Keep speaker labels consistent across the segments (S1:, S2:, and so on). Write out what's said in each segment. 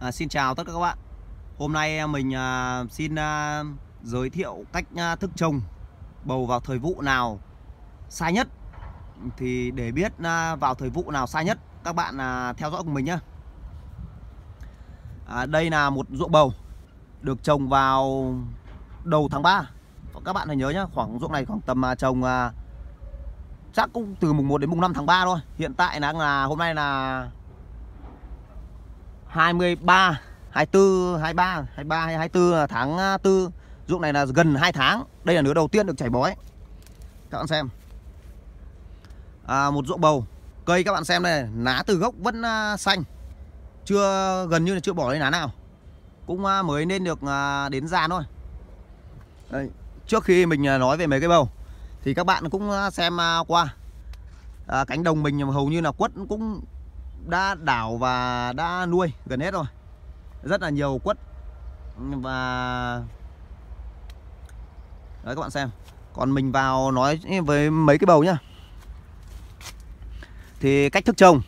S1: À, xin chào tất cả các bạn Hôm nay à, mình à, xin à, giới thiệu cách à, thức trồng bầu vào thời vụ nào sai nhất Thì để biết à, vào thời vụ nào sai nhất các bạn à, theo dõi cùng mình nhé à, Đây là một ruộng bầu được trồng vào đầu tháng 3 Các bạn hãy nhớ nhé khoảng ruộng này khoảng tầm à, trồng à, chắc cũng từ mùng 1 đến mùng 5 tháng 3 thôi Hiện tại đang là hôm nay là 23 24 23 23 24 tháng 4 à, ruộng này là gần 2 tháng đây là nửa đầu tiên được chảy bói các bạn xem à, một ruộng bầu cây các bạn xem đây lá từ gốc vẫn à, xanh chưa gần như là chưa bỏ lên lá nào cũng à, mới nên được đến già thôi đây, trước khi mình nói về mấy cái bầu thì các bạn cũng xem qua à, cánh đồng mình hầu như là quất cũng đã đảo và đã nuôi gần hết rồi rất là nhiều quất và đấy các bạn xem còn mình vào nói với mấy cái bầu nhá thì cách thức trồng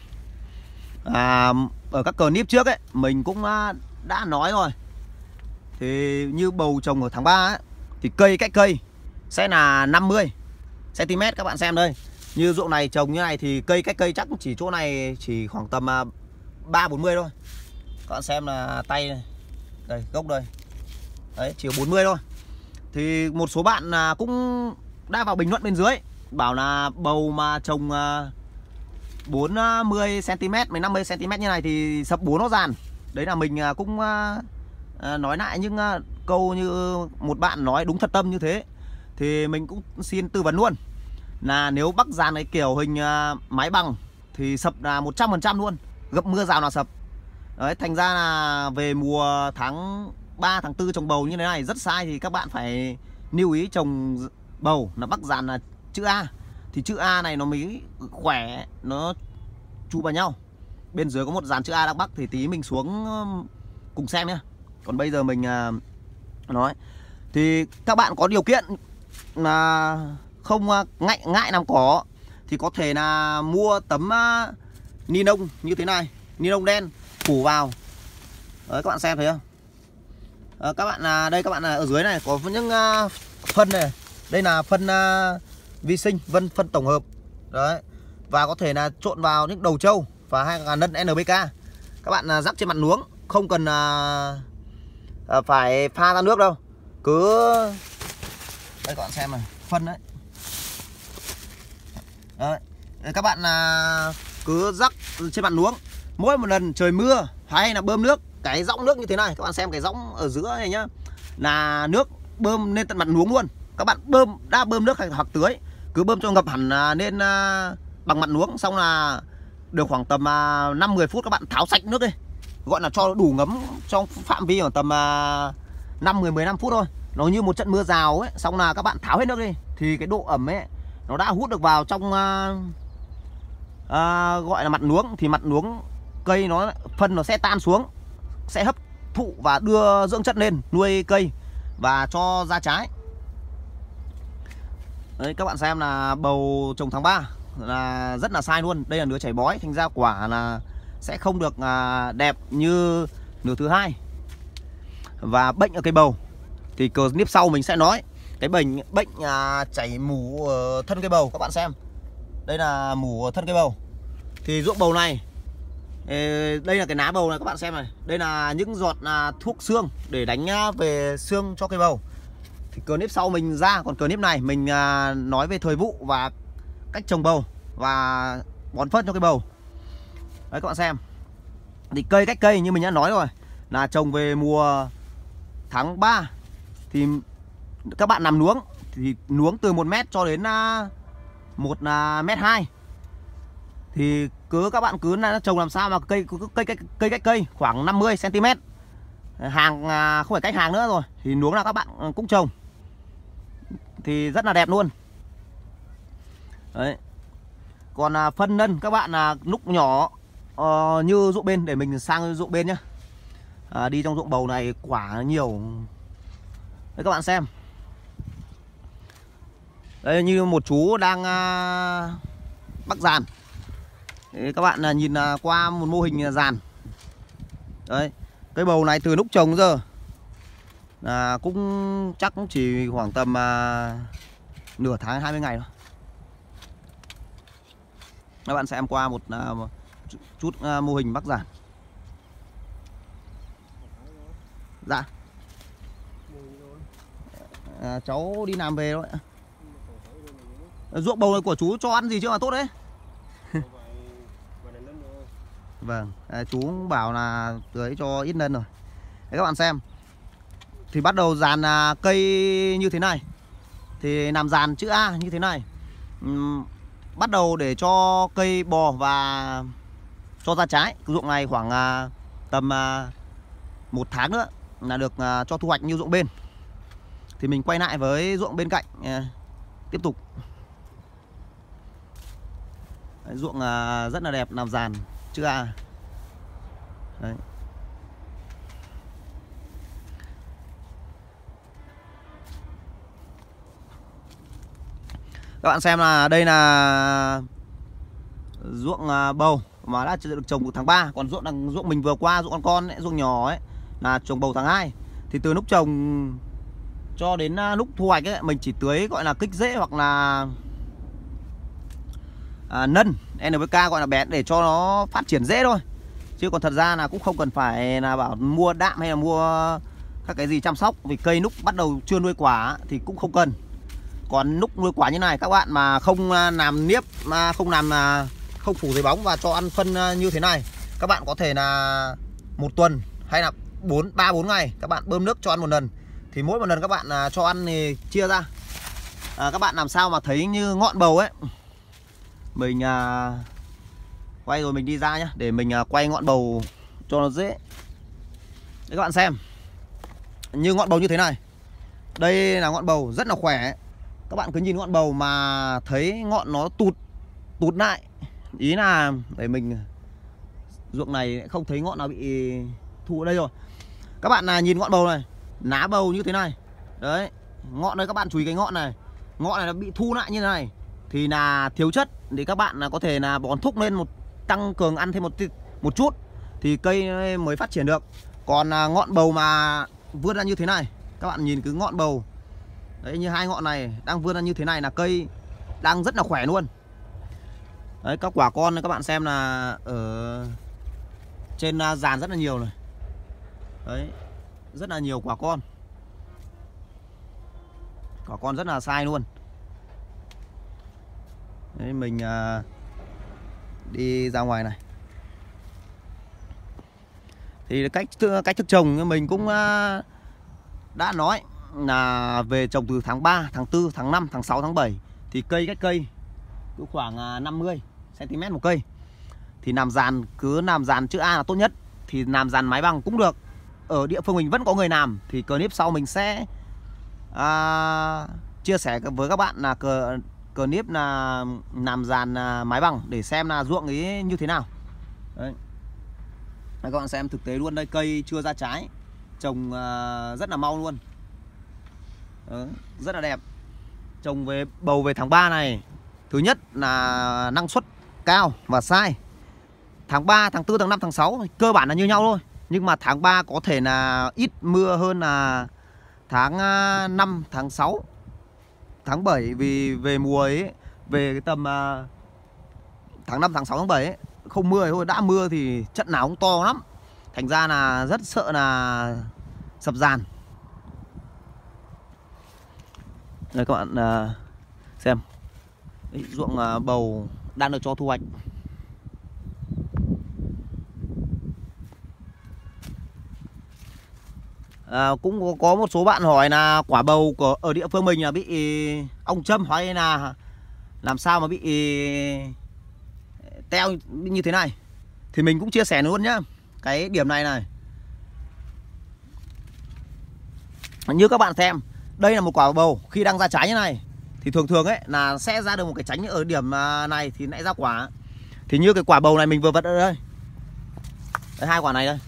S1: à, ở các clip trước ấy mình cũng à, đã nói rồi thì như bầu trồng ở tháng 3 ấy, thì cây cách cây sẽ là 50 cm các bạn xem đây như ruộng này trồng như này thì cây cách cây chắc chỉ chỗ này chỉ khoảng tầm 3 à, 40 thôi. Các bạn xem là tay này. Đây, gốc đây. Đấy, chỉ 40 thôi. Thì một số bạn à, cũng đã vào bình luận bên dưới bảo là bầu mà trồng 40 cm, 50 cm như này thì sập bố nó dàn. Đấy là mình à, cũng nói lại những câu như một bạn nói đúng thật tâm như thế thì mình cũng xin tư vấn luôn là nếu bắc dàn cái kiểu hình à, máy bằng thì sập là 100% luôn gập mưa rào là sập đấy thành ra là về mùa tháng 3 tháng 4 trồng bầu như thế này rất sai thì các bạn phải lưu ý trồng bầu là bắc dàn là chữ A thì chữ A này nó mới khỏe nó chu vào nhau bên dưới có một dàn chữ A đang bắc thì tí mình xuống cùng xem nhá còn bây giờ mình à, nói thì các bạn có điều kiện là không à, ngại ngại làm cỏ thì có thể là mua tấm à, ni lông như thế này ni lông đen phủ vào đấy các bạn xem thấy không à, các bạn là đây các bạn là ở dưới này có những uh, phân này đây là phân uh, vi sinh vân phân tổng hợp đấy và có thể là trộn vào những đầu trâu và hai ngàn nân NPK các bạn uh, rắc trên mặt luống không cần uh, uh, phải pha ra nước đâu cứ đây các bạn xem này phân đấy Đấy. Các bạn à, cứ rắc trên mặt luống Mỗi một lần trời mưa hay là bơm nước Cái rõng nước như thế này Các bạn xem cái rõng ở giữa này nhá Là nước bơm lên tận mặt luống luôn Các bạn bơm, đã bơm nước hay hoặc tưới Cứ bơm cho ngập hẳn à, lên à, bằng mặt luống Xong là được khoảng tầm à, 5 phút các bạn tháo sạch nước đi Gọi là cho đủ ngấm trong phạm vi khoảng tầm à, 5-10-15 phút thôi Nó như một trận mưa rào ấy Xong là các bạn tháo hết nước đi Thì cái độ ẩm ấy nó đã hút được vào trong à, à, gọi là mặt nuống thì mặt nuống cây nó phân nó sẽ tan xuống sẽ hấp thụ và đưa dưỡng chất lên nuôi cây và cho ra trái đấy các bạn xem là bầu trồng tháng 3 là rất là sai luôn đây là nửa chảy bói thành ra quả là sẽ không được à, đẹp như nửa thứ hai và bệnh ở cây bầu thì clip sau mình sẽ nói cái bệnh bệnh à, chảy mù thân cây bầu các bạn xem đây là mù thân cây bầu thì ruộng bầu này đây là cái ná bầu này các bạn xem này đây là những giọt à, thuốc xương để đánh à, về xương cho cây bầu thì cờ nếp sau mình ra còn cờ nếp này mình à, nói về thời vụ và cách trồng bầu và bón phân cho cây bầu đấy các bạn xem thì cây cách cây như mình đã nói rồi là trồng về mùa tháng 3 thì các bạn làm nuống thì nuống từ 1 mét cho đến à, một à, mét hai thì cứ các bạn cứ trồng làm sao mà cây cây cây cây cách cây khoảng 50 cm hàng à, không phải cách hàng nữa rồi thì nuống là các bạn ừ, cũng trồng thì rất là đẹp luôn đấy còn phân nân các bạn là lúc nhỏ ờ, như ruộng bên để mình sang ruộng bên nhá đi trong ruộng bầu này quả nhiều đấy các bạn xem đây như một chú đang bắt à, giàn Các bạn là nhìn à, qua một mô hình giàn à, Đấy cái bầu này từ lúc trồng giờ à, Cũng chắc cũng chỉ khoảng tầm à, Nửa tháng 20 ngày thôi Các bạn xem qua một, à, một chút à, mô hình bắc giàn, Dạ à, Cháu đi làm về thôi ruộng bầu này của chú cho ăn gì chưa mà tốt đấy vâng à, chú bảo là tưới cho ít lần rồi đấy các bạn xem thì bắt đầu dàn à, cây như thế này thì làm dàn chữ A như thế này uhm, bắt đầu để cho cây bò và cho ra trái ruộng này khoảng à, tầm à, một tháng nữa là được à, cho thu hoạch như ruộng bên thì mình quay lại với ruộng bên cạnh à, tiếp tục Đấy, ruộng à, rất là đẹp làm dàn chưa à Đấy. các bạn xem là đây là ruộng à, bầu mà đã được trồng từ tháng 3 còn ruộng đằng ruộng mình vừa qua ruộng con con ấy, ruộng nhỏ ấy là trồng bầu tháng 2 thì từ lúc trồng cho đến à, lúc thu hoạch ấy, mình chỉ tưới gọi là kích rễ hoặc là à, nân NPK gọi là bén để cho nó phát triển dễ thôi chứ còn thật ra là cũng không cần phải là bảo mua đạm hay là mua các cái gì chăm sóc vì cây núc bắt đầu chưa nuôi quả thì cũng không cần còn núc nuôi quả như này các bạn mà không à, làm niếp mà không làm à, không phủ giấy bóng và cho ăn phân à, như thế này các bạn có thể là một tuần hay là 4 3 4 ngày các bạn bơm nước cho ăn một lần thì mỗi một lần các bạn cho ăn thì chia ra à, các bạn làm sao mà thấy như ngọn bầu ấy mình à, quay rồi mình đi ra nhá để mình à, quay ngọn bầu cho nó dễ để các bạn xem như ngọn bầu như thế này đây là ngọn bầu rất là khỏe các bạn cứ nhìn ngọn bầu mà thấy ngọn nó tụt tụt lại ý là để mình ruộng này không thấy ngọn nào bị thu ở đây rồi các bạn là nhìn ngọn bầu này lá bầu như thế này đấy ngọn đây các bạn chú ý cái ngọn này ngọn này nó bị thu lại như thế này thì là thiếu chất thì các bạn là có thể là bón thúc lên một tăng cường ăn thêm một một chút thì cây mới phát triển được còn à, ngọn bầu mà vươn ra như thế này các bạn nhìn cứ ngọn bầu đấy như hai ngọn này đang vươn ra như thế này là cây đang rất là khỏe luôn đấy các quả con các bạn xem là ở trên à, dàn rất là nhiều này đấy rất là nhiều quả con quả con rất là sai luôn Đấy, mình à, đi ra ngoài này thì cách cách thức trồng mình cũng à, đã nói là về trồng từ tháng 3, tháng 4, tháng 5, tháng 6, tháng 7 thì cây cách cây cứ khoảng 50 à, cm một cây. Thì làm dàn cứ làm dàn chữ A là tốt nhất thì làm dàn mái bằng cũng được. Ở địa phương mình vẫn có người làm thì clip sau mình sẽ à, chia sẻ với các bạn là clip là làm dàn à, mái bằng để xem là ruộng ấy như thế nào đấy các bạn xem thực tế luôn đây cây chưa ra trái trồng à, rất là mau luôn đấy, rất là đẹp trồng về bầu về tháng 3 này thứ nhất là năng suất cao và sai tháng 3 tháng 4 tháng 5 tháng 6 cơ bản là như nhau thôi nhưng mà tháng 3 có thể là ít mưa hơn là tháng 5 à, tháng 6 tháng 7 vì về mùa ấy về cái tầm uh, tháng 5 tháng 6 tháng 7 ấy không mưa thôi đã mưa thì trận nào cũng to lắm thành ra là rất sợ là sập dàn đây các bạn uh, xem Đấy, ruộng uh, bầu đang được cho thu hoạch à, cũng có một số bạn hỏi là quả bầu của ở địa phương mình là bị ong châm hay là làm sao mà bị ừ, teo như thế này thì mình cũng chia sẻ luôn nhá cái điểm này này như các bạn xem đây là một quả bầu khi đang ra trái như này thì thường thường ấy là sẽ ra được một cái tránh ở điểm à, này thì lại ra quả thì như cái quả bầu này mình vừa vặt ở đây, đây hai quả này đây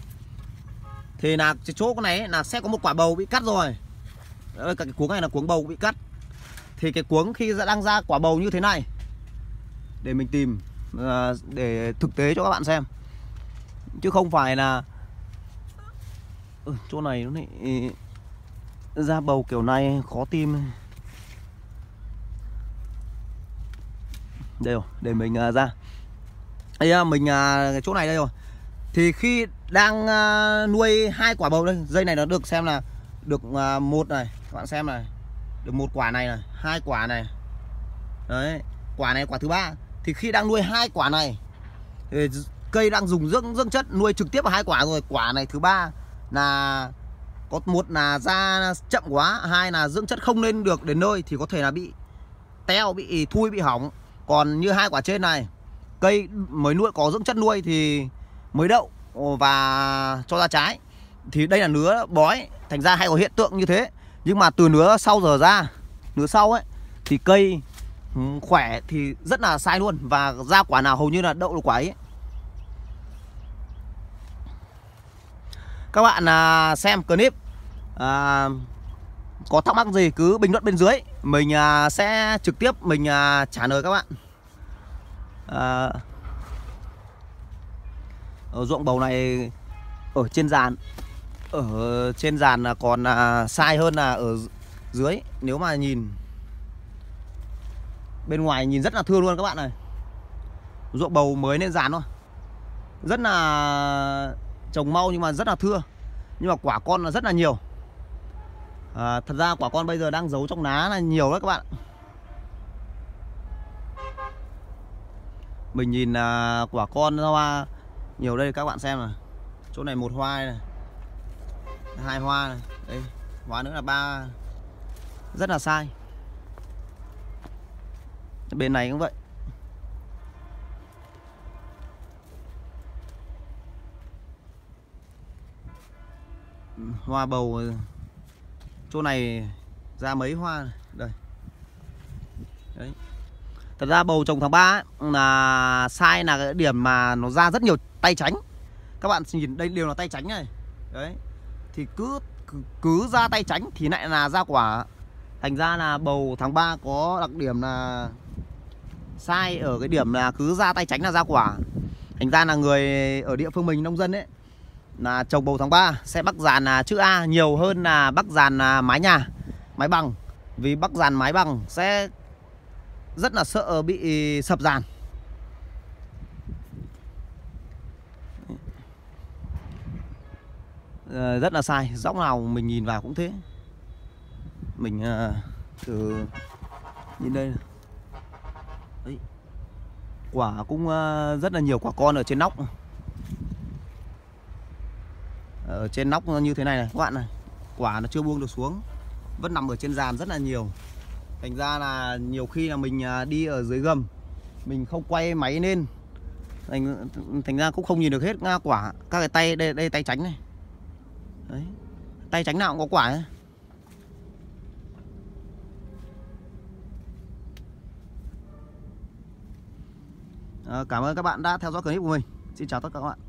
S1: thì là cái chỗ con này ấy, là sẽ có một quả bầu bị cắt rồi Đấy, cái cuống này là cuống bầu bị cắt thì cái cuống khi đang ra quả bầu như thế này để mình tìm ờ, để thực tế cho các bạn xem chứ không phải là ừ, chỗ này nó lại ra bầu kiểu này khó tìm đây rồi để mình ờ, ra đây mình ờ, chỗ này đây rồi thì khi đang à, nuôi hai quả bầu đây dây này nó được xem là được à, một này các bạn xem này được một quả này này hai quả này đấy quả này quả thứ ba thì khi đang nuôi hai quả này thì cây đang dùng dưỡng dưỡng chất nuôi trực tiếp vào hai quả rồi quả này thứ ba là có một là da chậm quá hai là dưỡng chất không lên được đến nơi thì có thể là bị teo bị thui bị hỏng còn như hai quả trên này cây mới nuôi có dưỡng chất nuôi thì mới đậu và cho ra trái thì đây là nứa bói thành ra hay có hiện tượng như thế nhưng mà từ nứa sau giờ ra nứa sau ấy thì cây ừ, khỏe thì rất là sai luôn và ra quả nào hầu như là đậu được quả ấy các bạn à, xem clip à, có thắc mắc gì cứ bình luận bên dưới mình à, sẽ trực tiếp mình à, trả lời các bạn à, Ờ, ruộng bầu này ở trên dàn ở trên dàn là còn là sai hơn là ở dưới nếu mà nhìn bên ngoài nhìn rất là thưa luôn các bạn này ruộng bầu mới lên dàn thôi rất là trồng mau nhưng mà rất là thưa nhưng mà quả con là rất là nhiều à, thật ra quả con bây giờ đang giấu trong lá là nhiều đấy các bạn mình nhìn là quả con ra hoa nhiều đây các bạn xem này chỗ này một hoa này hai hoa này đây hoa nữa là ba rất là sai bên này cũng vậy hoa bầu chỗ này ra mấy hoa này. đây đấy Thật ra bầu trồng tháng 3 ấy, là sai là cái điểm mà nó ra rất nhiều tay tránh Các bạn nhìn đây đều là tay tránh này Đấy Thì cứ cứ, cứ ra tay tránh thì lại là ra quả Thành ra là bầu tháng 3 có đặc điểm là sai ở cái điểm là cứ ra tay tránh là ra quả Thành ra là người ở địa phương mình nông dân ấy là trồng bầu tháng 3 sẽ bắc dàn là chữ A nhiều hơn là bắc dàn là mái nhà, mái bằng. Vì bắc dàn mái bằng sẽ rất là sợ bị sập dàn ờ, rất là sai dốc nào mình nhìn vào cũng thế mình uh, từ nhìn đây Đấy. quả cũng uh, rất là nhiều quả con ở trên nóc ở trên nóc như thế này này các bạn này quả nó chưa buông được xuống vẫn nằm ở trên dàn rất là nhiều thành ra là nhiều khi là mình à, đi ở dưới gầm mình không quay máy lên thành thành ra cũng không nhìn được hết nga quả các cái tay đây đây tay tránh này đấy tay tránh nào cũng có quả ấy. À, cảm ơn các bạn đã theo dõi clip của mình xin chào tất cả các bạn